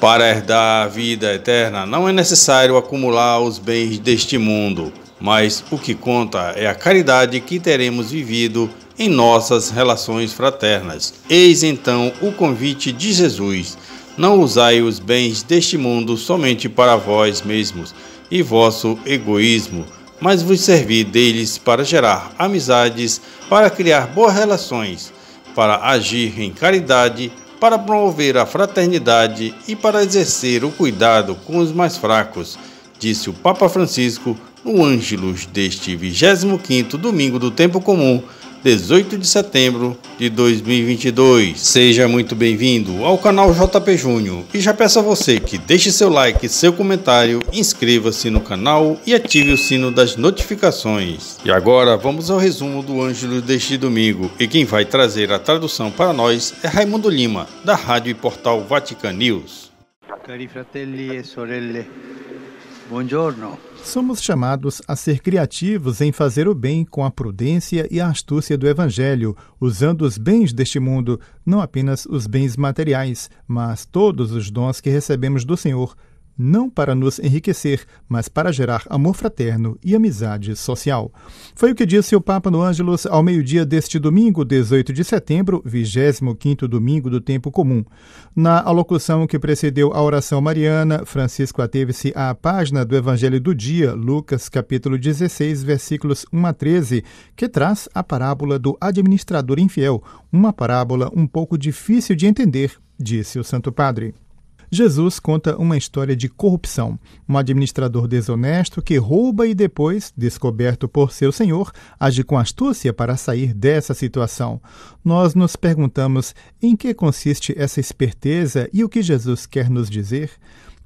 Para herdar a vida eterna, não é necessário acumular os bens deste mundo, mas o que conta é a caridade que teremos vivido em nossas relações fraternas. Eis então o convite de Jesus: não usai os bens deste mundo somente para vós mesmos e vosso egoísmo, mas vos servi deles para gerar amizades, para criar boas relações, para agir em caridade para promover a fraternidade e para exercer o cuidado com os mais fracos, disse o Papa Francisco no Ângelus deste 25º domingo do tempo comum 18 de setembro de 2022. Seja muito bem-vindo ao canal JP Júnior e já peço a você que deixe seu like, seu comentário, inscreva-se no canal e ative o sino das notificações. E agora vamos ao resumo do Ângelo deste domingo e quem vai trazer a tradução para nós é Raimundo Lima, da Rádio e Portal Vatican News. Cari fratelli e sorelle, dia. Somos chamados a ser criativos em fazer o bem com a prudência e a astúcia do Evangelho, usando os bens deste mundo, não apenas os bens materiais, mas todos os dons que recebemos do Senhor não para nos enriquecer, mas para gerar amor fraterno e amizade social. Foi o que disse o Papa no Ângelos ao meio-dia deste domingo, 18 de setembro, 25º domingo do tempo comum. Na alocução que precedeu a oração mariana, Francisco ateve-se à página do Evangelho do dia, Lucas capítulo 16, versículos 1 a 13, que traz a parábola do administrador infiel, uma parábola um pouco difícil de entender, disse o Santo Padre. Jesus conta uma história de corrupção, um administrador desonesto que rouba e depois, descoberto por seu senhor, age com astúcia para sair dessa situação. Nós nos perguntamos em que consiste essa esperteza e o que Jesus quer nos dizer?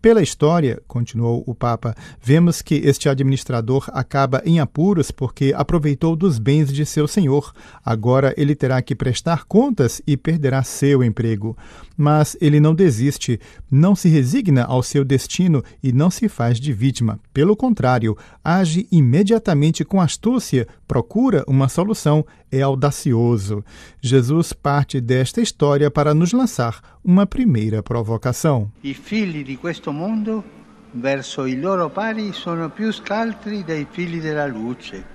Pela história, continuou o Papa, vemos que este administrador acaba em apuros porque aproveitou dos bens de seu senhor. Agora ele terá que prestar contas e perderá seu emprego. Mas ele não desiste, não se resigna ao seu destino e não se faz de vítima. Pelo contrário, age imediatamente com astúcia, procura uma solução, é audacioso. Jesus parte desta história para nos lançar uma primeira provocação. I figli di questo mondo verso i loro pari sono più scaltri dei figli della luce.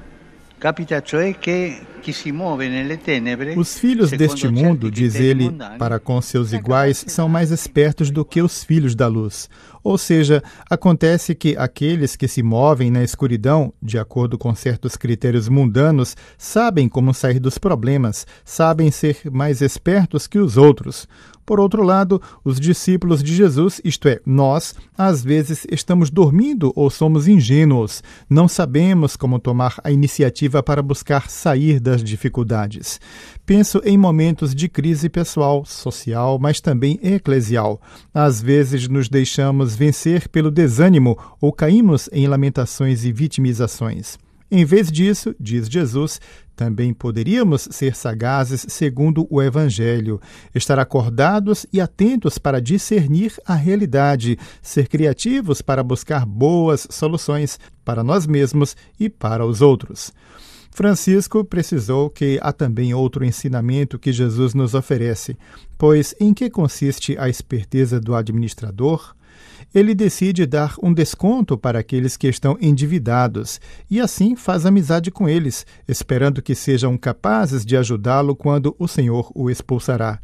Capita cioè che chi si muove nelle tenebre Os filhos deste mundo, diz ele, para com seus iguais são mais espertos do que os filhos da luz. Ou seja, acontece que aqueles que se movem na escuridão, de acordo com certos critérios mundanos, sabem como sair dos problemas, sabem ser mais espertos que os outros. Por outro lado, os discípulos de Jesus, isto é, nós, às vezes estamos dormindo ou somos ingênuos. Não sabemos como tomar a iniciativa para buscar sair das dificuldades. Penso em momentos de crise pessoal, social, mas também eclesial. Às vezes nos deixamos vencer pelo desânimo ou caímos em lamentações e vitimizações. Em vez disso, diz Jesus, também poderíamos ser sagazes segundo o Evangelho, estar acordados e atentos para discernir a realidade, ser criativos para buscar boas soluções para nós mesmos e para os outros. Francisco precisou que há também outro ensinamento que Jesus nos oferece, pois em que consiste a esperteza do administrador, ele decide dar um desconto para aqueles que estão endividados e assim faz amizade com eles, esperando que sejam capazes de ajudá-lo quando o Senhor o expulsará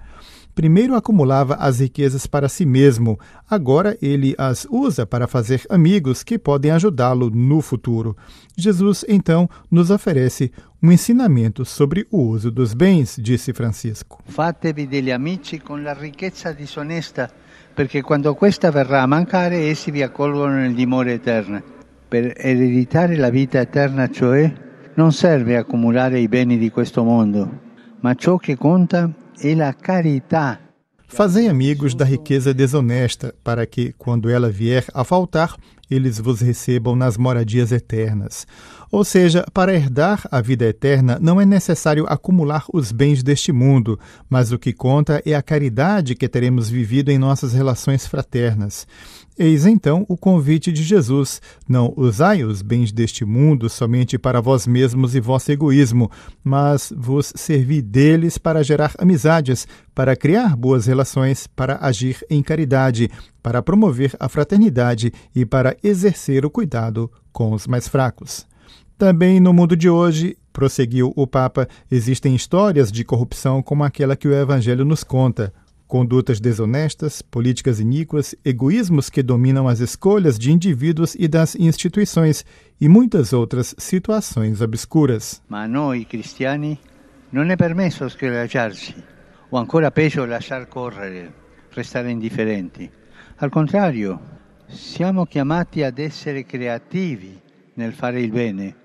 primeiro acumulava as riquezas para si mesmo, agora ele as usa para fazer amigos que podem ajudá-lo no futuro. Jesus, então, nos oferece um ensinamento sobre o uso dos bens, disse Francisco. Fatevi degli amici con la ricchezza disonesta, perché quando questa verrà a mancare, essi vi accolgono nel dimore eterno. Per ereditare la vita eterna, cioè, non serve accumulare i beni di questo mondo, ma ciò che conta Fazei amigos da riqueza desonesta, para que, quando ela vier a faltar, eles vos recebam nas moradias eternas. Ou seja, para herdar a vida eterna não é necessário acumular os bens deste mundo, mas o que conta é a caridade que teremos vivido em nossas relações fraternas. Eis então o convite de Jesus: não usai os bens deste mundo somente para vós mesmos e vosso egoísmo, mas vos servi deles para gerar amizades, para criar boas relações, para agir em caridade, para promover a fraternidade e para exercer o cuidado com os mais fracos. Também no mundo de hoje, prosseguiu o Papa, existem histórias de corrupção como aquela que o Evangelho nos conta. Condutas desonestas, políticas iníquas, egoísmos que dominam as escolhas de indivíduos e das instituições e muitas outras situações obscuras. Mas nós, cristianos, não é permesso escoraggiarsi, ou ancora peggio deixar correr, restar indiferente. Al contrario, siamo chiamati ad essere creativi nel fare il bene.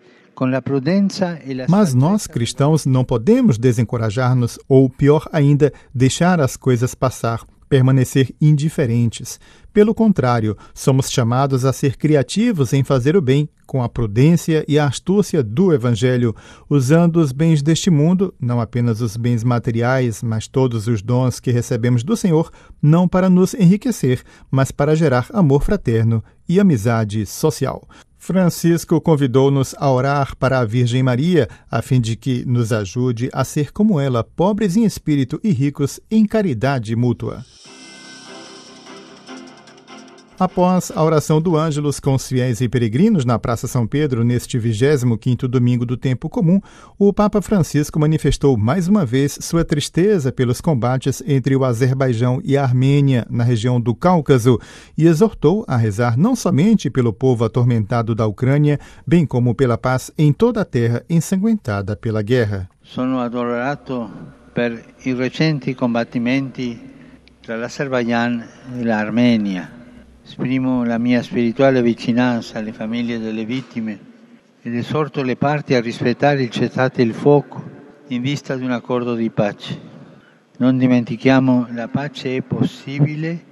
Mas nós cristãos não podemos desencorajar-nos ou, pior ainda, deixar as coisas passar permanecer indiferentes. Pelo contrário, somos chamados a ser criativos em fazer o bem, com a prudência e a astúcia do Evangelho, usando os bens deste mundo, não apenas os bens materiais, mas todos os dons que recebemos do Senhor, não para nos enriquecer, mas para gerar amor fraterno e amizade social. Francisco convidou-nos a orar para a Virgem Maria, a fim de que nos ajude a ser como ela, pobres em espírito e ricos em caridade mútua. Após a oração do Ângelus com os fiéis e peregrinos na Praça São Pedro neste 25º domingo do tempo comum, o Papa Francisco manifestou mais uma vez sua tristeza pelos combates entre o Azerbaijão e a Armênia na região do Cáucaso e exortou a rezar não somente pelo povo atormentado da Ucrânia, bem como pela paz em toda a terra ensanguentada pela guerra. Sono addolorato per i recenti combattimenti tra l'Azerbaijan e l'Armenia. Esprimo la mia spirituale vicinanza alle famiglie delle vittime ed esorto le parti a rispettare il cessate il fuoco in vista di un accordo di pace. Non dimentichiamo, la pace è possibile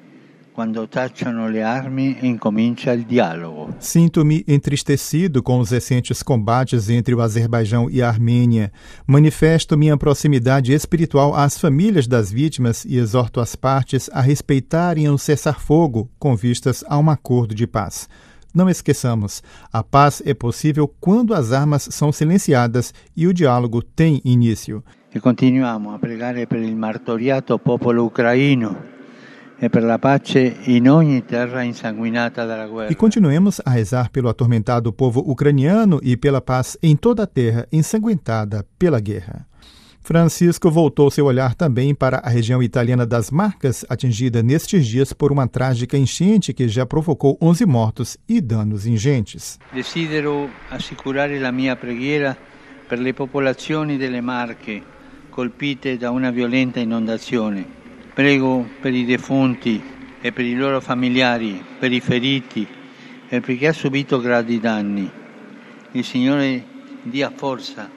Quando tacciano le armi, começa o diálogo. Sinto-me entristecido com os recentes combates entre o Azerbaijão e a Armênia. Manifesto minha proximidade espiritual às famílias das vítimas e exorto as partes a respeitarem o cessar-fogo com vistas a um acordo de paz. Não esqueçamos, a paz é possível quando as armas são silenciadas e o diálogo tem início. E continuamos a pregar pelo martoriado povo ucraniano. É e continuemos a rezar pelo atormentado povo ucraniano e pela paz em toda a terra ensanguentada pela guerra. Francisco voltou seu olhar também para a região italiana das Marcas, atingida nestes dias por uma trágica enchente que já provocou 11 mortos e danos ingentes. Desidero assicurare la mia preghiera per le popolazioni delle Marche colpite da una violenta inondazione prego per i defunti e per i loro familiari, per i feriti e per chi ha subito gravi danni. Il Signore dia forza.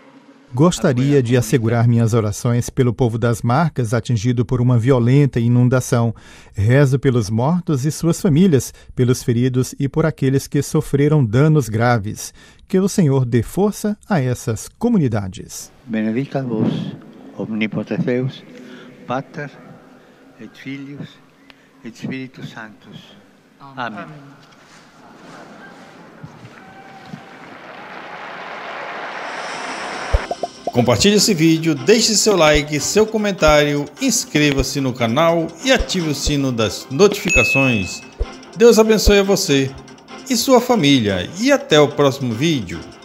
Gostaria de assegurar minhas orações pelo povo das marcas atingido por uma violenta inundação. Rezo pelos mortos e suas famílias, pelos feridos e por aqueles que sofreram danos graves. Que o Senhor dê força a essas comunidades. Benedica vos, Omnipotente Deus, Pater et Filius, et Spiritus Sanctus. Amém. Amém. Compartilhe esse vídeo, deixe seu like, seu comentário, inscreva-se no canal e ative o sino das notificações. Deus abençoe a você e sua família e até o próximo vídeo.